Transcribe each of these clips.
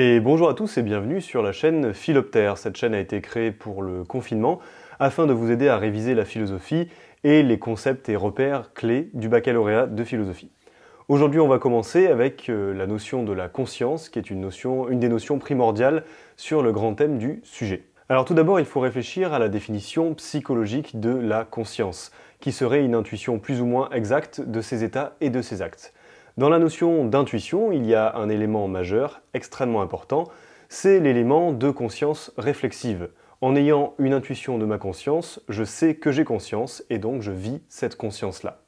Et bonjour à tous et bienvenue sur la chaîne Philoptère. Cette chaîne a été créée pour le confinement afin de vous aider à réviser la philosophie et les concepts et repères clés du baccalauréat de philosophie. Aujourd'hui, on va commencer avec euh, la notion de la conscience, qui est une, notion, une des notions primordiales sur le grand thème du sujet. Alors tout d'abord, il faut réfléchir à la définition psychologique de la conscience, qui serait une intuition plus ou moins exacte de ses états et de ses actes. Dans la notion d'intuition, il y a un élément majeur extrêmement important, c'est l'élément de conscience réflexive. En ayant une intuition de ma conscience, je sais que j'ai conscience et donc je vis cette conscience-là.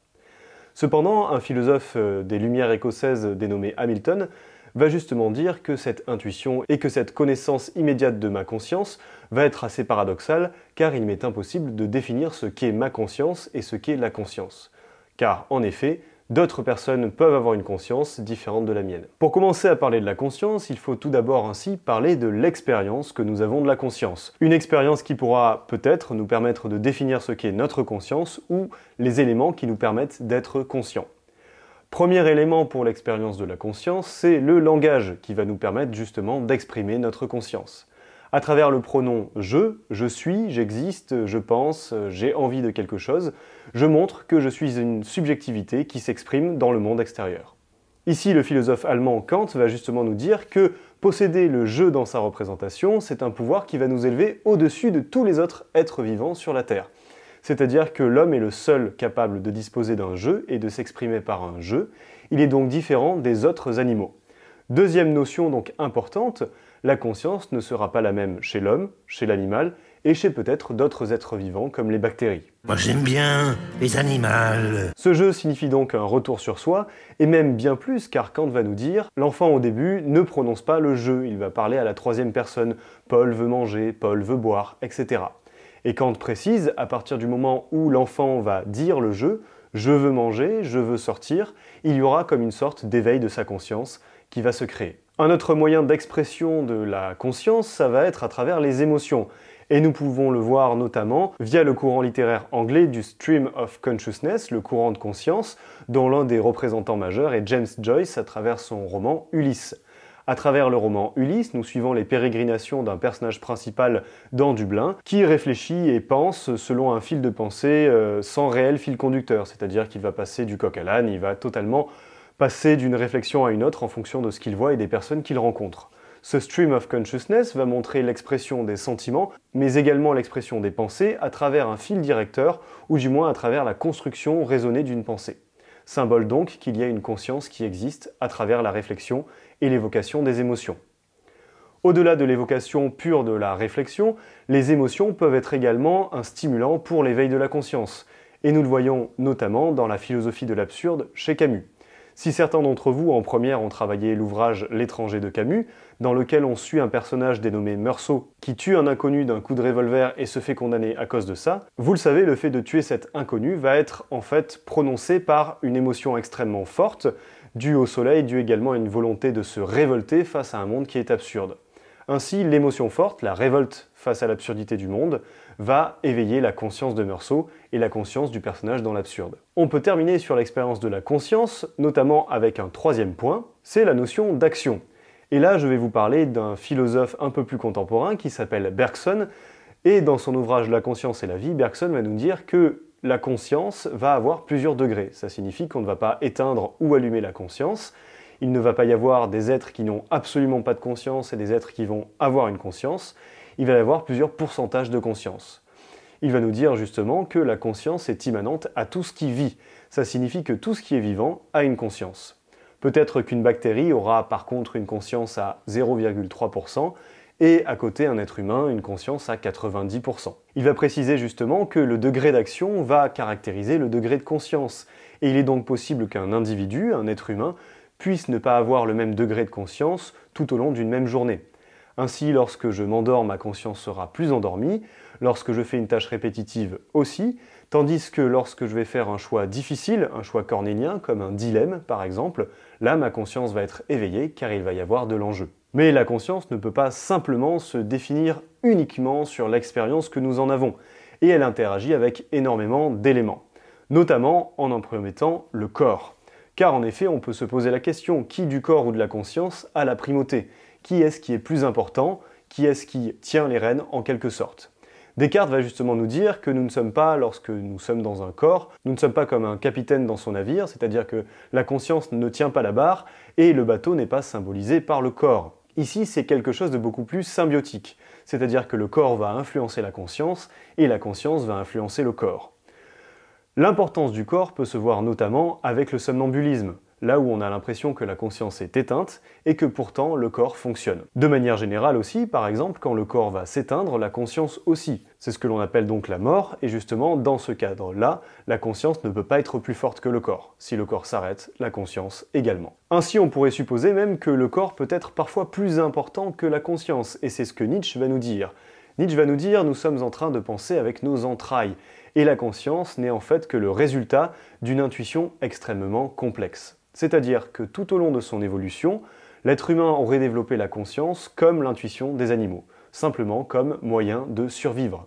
Cependant, un philosophe euh, des Lumières écossaises dénommé Hamilton va justement dire que cette intuition et que cette connaissance immédiate de ma conscience va être assez paradoxale car il m'est impossible de définir ce qu'est ma conscience et ce qu'est la conscience. Car en effet, D'autres personnes peuvent avoir une conscience différente de la mienne. Pour commencer à parler de la conscience, il faut tout d'abord ainsi parler de l'expérience que nous avons de la conscience. Une expérience qui pourra peut-être nous permettre de définir ce qu'est notre conscience ou les éléments qui nous permettent d'être conscients. Premier élément pour l'expérience de la conscience, c'est le langage qui va nous permettre justement d'exprimer notre conscience à travers le pronom je, je suis, j'existe, je pense, j'ai envie de quelque chose, je montre que je suis une subjectivité qui s'exprime dans le monde extérieur. Ici, le philosophe allemand Kant va justement nous dire que posséder le je dans sa représentation, c'est un pouvoir qui va nous élever au-dessus de tous les autres êtres vivants sur la Terre. C'est-à-dire que l'homme est le seul capable de disposer d'un jeu et de s'exprimer par un jeu. il est donc différent des autres animaux. Deuxième notion donc importante, la conscience ne sera pas la même chez l'homme, chez l'animal et chez peut-être d'autres êtres vivants comme les bactéries. Moi j'aime bien les animaux. Ce jeu signifie donc un retour sur soi, et même bien plus car Kant va nous dire, l'enfant au début ne prononce pas le jeu, il va parler à la troisième personne, Paul veut manger, Paul veut boire, etc. Et Kant précise, à partir du moment où l'enfant va dire le jeu, je veux manger, je veux sortir, il y aura comme une sorte d'éveil de sa conscience qui va se créer. Un autre moyen d'expression de la conscience, ça va être à travers les émotions. Et nous pouvons le voir notamment via le courant littéraire anglais du Stream of Consciousness, le courant de conscience, dont l'un des représentants majeurs est James Joyce à travers son roman Ulysse. À travers le roman Ulysse, nous suivons les pérégrinations d'un personnage principal dans Dublin, qui réfléchit et pense selon un fil de pensée euh, sans réel fil conducteur, c'est-à-dire qu'il va passer du coq à l'âne, il va totalement passer d'une réflexion à une autre en fonction de ce qu'il voit et des personnes qu'il rencontre. Ce stream of consciousness va montrer l'expression des sentiments, mais également l'expression des pensées à travers un fil directeur, ou du moins à travers la construction raisonnée d'une pensée. Symbole donc qu'il y a une conscience qui existe à travers la réflexion et l'évocation des émotions. Au-delà de l'évocation pure de la réflexion, les émotions peuvent être également un stimulant pour l'éveil de la conscience, et nous le voyons notamment dans la philosophie de l'absurde chez Camus. Si certains d'entre vous en première ont travaillé l'ouvrage L'étranger de Camus, dans lequel on suit un personnage dénommé Meursault qui tue un inconnu d'un coup de revolver et se fait condamner à cause de ça, vous le savez, le fait de tuer cet inconnu va être en fait prononcé par une émotion extrêmement forte, due au soleil, due également à une volonté de se révolter face à un monde qui est absurde. Ainsi, l'émotion forte, la révolte face à l'absurdité du monde, va éveiller la conscience de Meursault et la conscience du personnage dans l'absurde. On peut terminer sur l'expérience de la conscience, notamment avec un troisième point, c'est la notion d'action. Et là, je vais vous parler d'un philosophe un peu plus contemporain qui s'appelle Bergson, et dans son ouvrage La conscience et la vie, Bergson va nous dire que la conscience va avoir plusieurs degrés. Ça signifie qu'on ne va pas éteindre ou allumer la conscience. Il ne va pas y avoir des êtres qui n'ont absolument pas de conscience et des êtres qui vont avoir une conscience. Il va y avoir plusieurs pourcentages de conscience il va nous dire justement que la conscience est immanente à tout ce qui vit. Ça signifie que tout ce qui est vivant a une conscience. Peut-être qu'une bactérie aura par contre une conscience à 0,3% et à côté un être humain une conscience à 90%. Il va préciser justement que le degré d'action va caractériser le degré de conscience, et il est donc possible qu'un individu, un être humain, puisse ne pas avoir le même degré de conscience tout au long d'une même journée. Ainsi, lorsque je m'endors, ma conscience sera plus endormie, lorsque je fais une tâche répétitive aussi, tandis que lorsque je vais faire un choix difficile, un choix cornélien, comme un dilemme par exemple, là ma conscience va être éveillée car il va y avoir de l'enjeu. Mais la conscience ne peut pas simplement se définir uniquement sur l'expérience que nous en avons, et elle interagit avec énormément d'éléments, notamment en en promettant le corps. Car en effet, on peut se poser la question qui du corps ou de la conscience a la primauté Qui est-ce qui est plus important Qui est-ce qui tient les rênes en quelque sorte Descartes va justement nous dire que nous ne sommes pas, lorsque nous sommes dans un corps, nous ne sommes pas comme un capitaine dans son navire, c'est-à-dire que la conscience ne tient pas la barre et le bateau n'est pas symbolisé par le corps. Ici, c'est quelque chose de beaucoup plus symbiotique, c'est-à-dire que le corps va influencer la conscience et la conscience va influencer le corps. L'importance du corps peut se voir notamment avec le somnambulisme là où on a l'impression que la conscience est éteinte et que pourtant le corps fonctionne. De manière générale aussi, par exemple, quand le corps va s'éteindre, la conscience aussi. C'est ce que l'on appelle donc la mort, et justement, dans ce cadre-là, la conscience ne peut pas être plus forte que le corps. Si le corps s'arrête, la conscience également. Ainsi, on pourrait supposer même que le corps peut être parfois plus important que la conscience, et c'est ce que Nietzsche va nous dire. Nietzsche va nous dire nous sommes en train de penser avec nos entrailles, et la conscience n'est en fait que le résultat d'une intuition extrêmement complexe. C'est-à-dire que tout au long de son évolution, l'être humain aurait développé la conscience comme l'intuition des animaux, simplement comme moyen de survivre.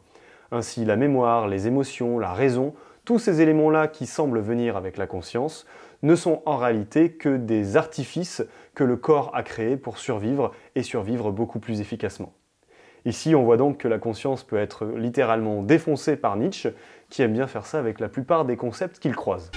Ainsi, la mémoire, les émotions, la raison, tous ces éléments-là qui semblent venir avec la conscience ne sont en réalité que des artifices que le corps a créés pour survivre et survivre beaucoup plus efficacement. Ici, on voit donc que la conscience peut être littéralement défoncée par Nietzsche, qui aime bien faire ça avec la plupart des concepts qu'il croise.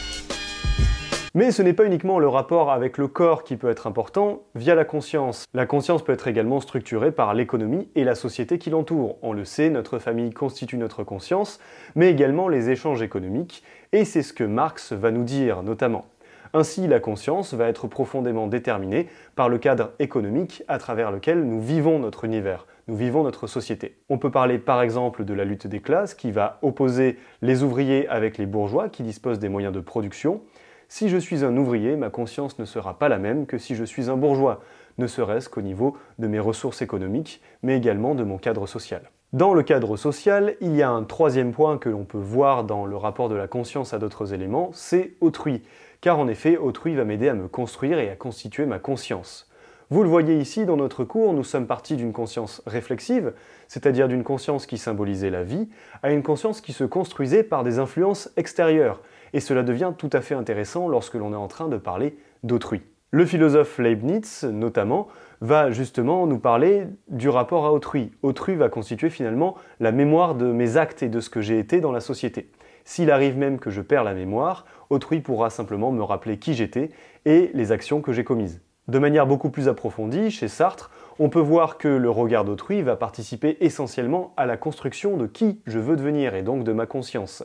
Mais ce n'est pas uniquement le rapport avec le corps qui peut être important via la conscience. La conscience peut être également structurée par l'économie et la société qui l'entoure. On le sait, notre famille constitue notre conscience, mais également les échanges économiques, et c'est ce que Marx va nous dire notamment. Ainsi, la conscience va être profondément déterminée par le cadre économique à travers lequel nous vivons notre univers, nous vivons notre société. On peut parler par exemple de la lutte des classes qui va opposer les ouvriers avec les bourgeois qui disposent des moyens de production, si je suis un ouvrier, ma conscience ne sera pas la même que si je suis un bourgeois, ne serait-ce qu'au niveau de mes ressources économiques, mais également de mon cadre social. Dans le cadre social, il y a un troisième point que l'on peut voir dans le rapport de la conscience à d'autres éléments, c'est autrui, car en effet, autrui va m'aider à me construire et à constituer ma conscience. Vous le voyez ici, dans notre cours, nous sommes partis d'une conscience réflexive, c'est-à-dire d'une conscience qui symbolisait la vie, à une conscience qui se construisait par des influences extérieures, et cela devient tout à fait intéressant lorsque l'on est en train de parler d'autrui. Le philosophe Leibniz, notamment, va justement nous parler du rapport à autrui. Autrui va constituer finalement la mémoire de mes actes et de ce que j'ai été dans la société. S'il arrive même que je perds la mémoire, autrui pourra simplement me rappeler qui j'étais et les actions que j'ai commises. De manière beaucoup plus approfondie, chez Sartre, on peut voir que le regard d'autrui va participer essentiellement à la construction de qui je veux devenir et donc de ma conscience.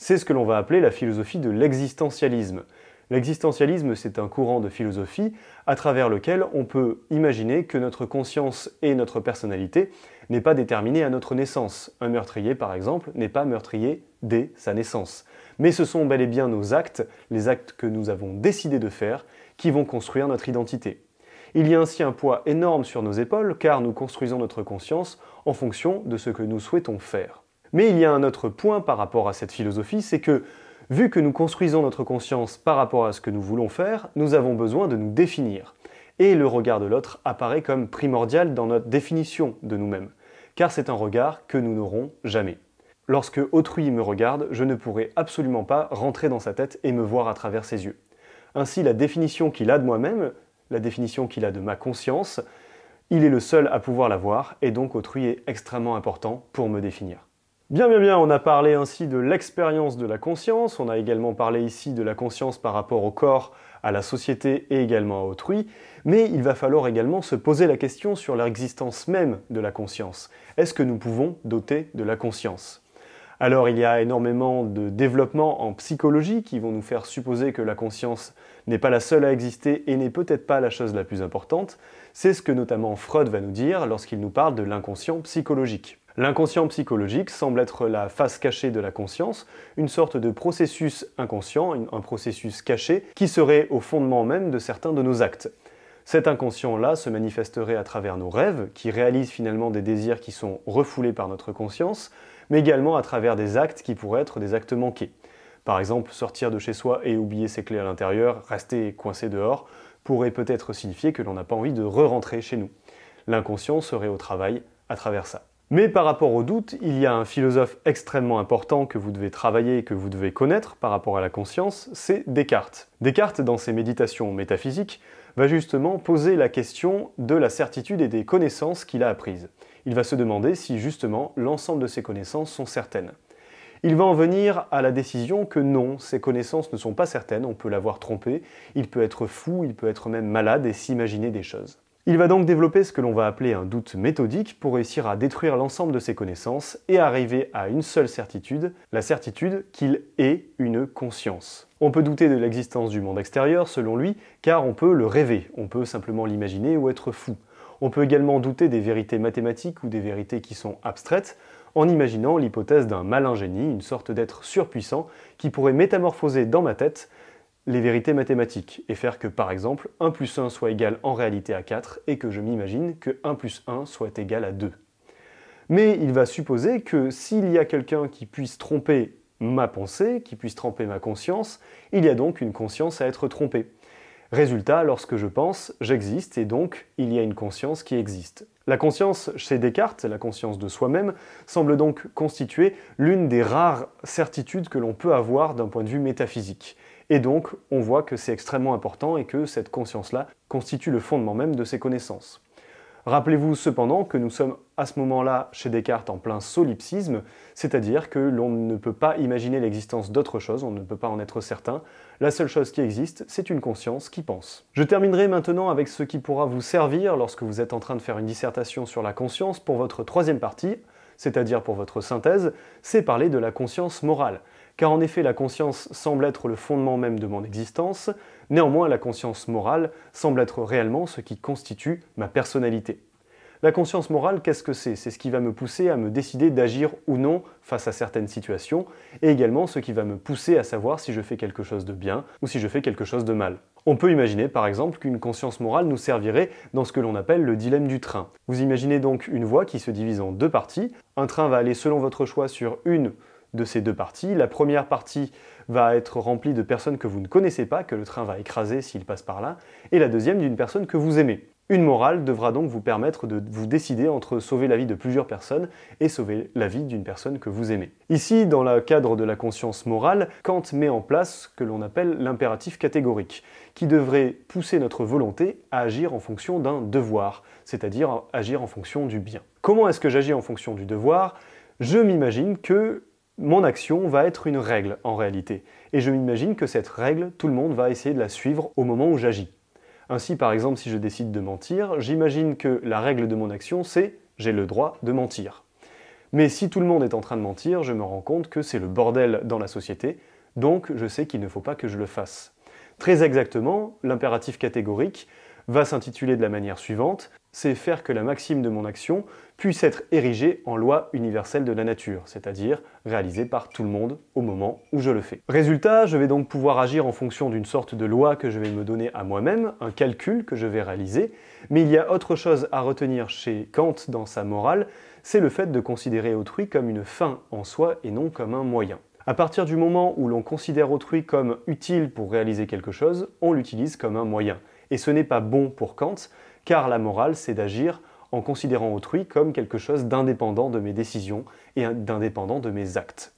C'est ce que l'on va appeler la philosophie de l'existentialisme. L'existentialisme, c'est un courant de philosophie à travers lequel on peut imaginer que notre conscience et notre personnalité n'est pas déterminée à notre naissance. Un meurtrier, par exemple, n'est pas meurtrier dès sa naissance. Mais ce sont bel et bien nos actes, les actes que nous avons décidé de faire, qui vont construire notre identité. Il y a ainsi un poids énorme sur nos épaules car nous construisons notre conscience en fonction de ce que nous souhaitons faire. Mais il y a un autre point par rapport à cette philosophie, c'est que, vu que nous construisons notre conscience par rapport à ce que nous voulons faire, nous avons besoin de nous définir. Et le regard de l'autre apparaît comme primordial dans notre définition de nous-mêmes, car c'est un regard que nous n'aurons jamais. Lorsque autrui me regarde, je ne pourrai absolument pas rentrer dans sa tête et me voir à travers ses yeux. Ainsi, la définition qu'il a de moi-même, la définition qu'il a de ma conscience, il est le seul à pouvoir la voir, et donc autrui est extrêmement important pour me définir. Bien, bien, bien, on a parlé ainsi de l'expérience de la conscience, on a également parlé ici de la conscience par rapport au corps, à la société et également à autrui, mais il va falloir également se poser la question sur l'existence même de la conscience. Est-ce que nous pouvons doter de la conscience Alors il y a énormément de développements en psychologie qui vont nous faire supposer que la conscience n'est pas la seule à exister et n'est peut-être pas la chose la plus importante, c'est ce que notamment Freud va nous dire lorsqu'il nous parle de l'inconscient psychologique. L'inconscient psychologique semble être la face cachée de la conscience, une sorte de processus inconscient, un processus caché, qui serait au fondement même de certains de nos actes. Cet inconscient-là se manifesterait à travers nos rêves, qui réalisent finalement des désirs qui sont refoulés par notre conscience, mais également à travers des actes qui pourraient être des actes manqués. Par exemple, sortir de chez soi et oublier ses clés à l'intérieur, rester coincé dehors, pourrait peut-être signifier que l'on n'a pas envie de re-rentrer chez nous. L'inconscient serait au travail à travers ça. Mais par rapport au doute, il y a un philosophe extrêmement important que vous devez travailler et que vous devez connaître par rapport à la conscience, c'est Descartes. Descartes, dans ses méditations métaphysiques, va justement poser la question de la certitude et des connaissances qu'il a apprises. Il va se demander si justement l'ensemble de ses connaissances sont certaines. Il va en venir à la décision que non, ses connaissances ne sont pas certaines, on peut l'avoir trompé, il peut être fou, il peut être même malade et s'imaginer des choses. Il va donc développer ce que l'on va appeler un doute méthodique pour réussir à détruire l'ensemble de ses connaissances et arriver à une seule certitude, la certitude qu'il est une conscience. On peut douter de l'existence du monde extérieur, selon lui, car on peut le rêver, on peut simplement l'imaginer ou être fou. On peut également douter des vérités mathématiques ou des vérités qui sont abstraites, en imaginant l'hypothèse d'un malin génie, une sorte d'être surpuissant, qui pourrait métamorphoser dans ma tête les vérités mathématiques et faire que par exemple 1 plus 1 soit égal en réalité à 4 et que je m'imagine que 1 plus 1 soit égal à 2. Mais il va supposer que s'il y a quelqu'un qui puisse tromper ma pensée, qui puisse tromper ma conscience, il y a donc une conscience à être trompée. Résultat, lorsque je pense, j'existe et donc il y a une conscience qui existe. La conscience chez Descartes, la conscience de soi-même, semble donc constituer l'une des rares certitudes que l'on peut avoir d'un point de vue métaphysique. Et donc, on voit que c'est extrêmement important et que cette conscience-là constitue le fondement même de ces connaissances. Rappelez-vous cependant que nous sommes à ce moment-là chez Descartes en plein solipsisme, c'est-à-dire que l'on ne peut pas imaginer l'existence d'autre chose, on ne peut pas en être certain. La seule chose qui existe, c'est une conscience qui pense. Je terminerai maintenant avec ce qui pourra vous servir lorsque vous êtes en train de faire une dissertation sur la conscience pour votre troisième partie, c'est-à-dire pour votre synthèse, c'est parler de la conscience morale car en effet la conscience semble être le fondement même de mon existence, néanmoins la conscience morale semble être réellement ce qui constitue ma personnalité. La conscience morale, qu'est-ce que c'est C'est ce qui va me pousser à me décider d'agir ou non face à certaines situations, et également ce qui va me pousser à savoir si je fais quelque chose de bien ou si je fais quelque chose de mal. On peut imaginer par exemple qu'une conscience morale nous servirait dans ce que l'on appelle le dilemme du train. Vous imaginez donc une voie qui se divise en deux parties, un train va aller selon votre choix sur une de ces deux parties. La première partie va être remplie de personnes que vous ne connaissez pas, que le train va écraser s'il passe par là, et la deuxième d'une personne que vous aimez. Une morale devra donc vous permettre de vous décider entre sauver la vie de plusieurs personnes et sauver la vie d'une personne que vous aimez. Ici, dans le cadre de la conscience morale, Kant met en place ce que l'on appelle l'impératif catégorique, qui devrait pousser notre volonté à agir en fonction d'un devoir, c'est-à-dire agir en fonction du bien. Comment est-ce que j'agis en fonction du devoir Je m'imagine que mon action va être une règle en réalité. Et je m'imagine que cette règle, tout le monde va essayer de la suivre au moment où j'agis. Ainsi, par exemple, si je décide de mentir, j'imagine que la règle de mon action, c'est j'ai le droit de mentir. Mais si tout le monde est en train de mentir, je me rends compte que c'est le bordel dans la société, donc je sais qu'il ne faut pas que je le fasse. Très exactement, l'impératif catégorique va s'intituler de la manière suivante c'est faire que la maxime de mon action puisse être érigée en loi universelle de la nature, c'est-à-dire réalisée par tout le monde au moment où je le fais. Résultat, je vais donc pouvoir agir en fonction d'une sorte de loi que je vais me donner à moi-même, un calcul que je vais réaliser, mais il y a autre chose à retenir chez Kant dans sa morale, c'est le fait de considérer autrui comme une fin en soi et non comme un moyen. À partir du moment où l'on considère autrui comme utile pour réaliser quelque chose, on l'utilise comme un moyen. Et ce n'est pas bon pour Kant, car la morale, c'est d'agir en considérant autrui comme quelque chose d'indépendant de mes décisions et d'indépendant de mes actes.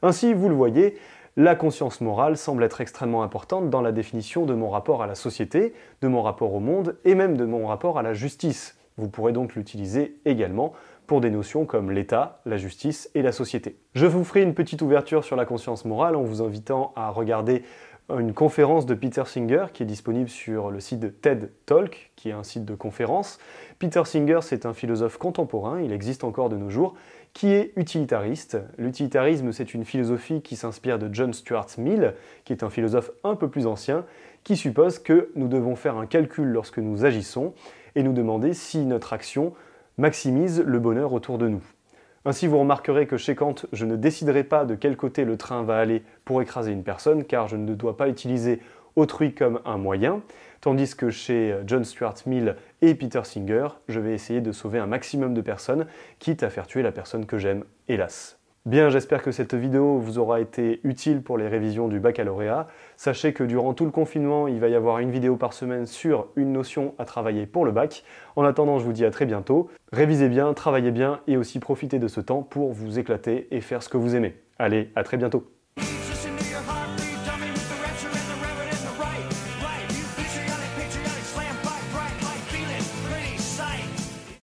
Ainsi, vous le voyez, la conscience morale semble être extrêmement importante dans la définition de mon rapport à la société, de mon rapport au monde et même de mon rapport à la justice. Vous pourrez donc l'utiliser également pour des notions comme l'État, la justice et la société. Je vous ferai une petite ouverture sur la conscience morale en vous invitant à regarder une conférence de Peter Singer qui est disponible sur le site de TED Talk, qui est un site de conférence. Peter Singer, c'est un philosophe contemporain, il existe encore de nos jours, qui est utilitariste. L'utilitarisme, c'est une philosophie qui s'inspire de John Stuart Mill, qui est un philosophe un peu plus ancien, qui suppose que nous devons faire un calcul lorsque nous agissons et nous demander si notre action maximise le bonheur autour de nous. Ainsi, vous remarquerez que chez Kant, je ne déciderai pas de quel côté le train va aller pour écraser une personne, car je ne dois pas utiliser autrui comme un moyen, tandis que chez John Stuart Mill et Peter Singer, je vais essayer de sauver un maximum de personnes, quitte à faire tuer la personne que j'aime, hélas. Bien, j'espère que cette vidéo vous aura été utile pour les révisions du baccalauréat. Sachez que durant tout le confinement, il va y avoir une vidéo par semaine sur une notion à travailler pour le bac. En attendant, je vous dis à très bientôt. Révisez bien, travaillez bien et aussi profitez de ce temps pour vous éclater et faire ce que vous aimez. Allez, à très bientôt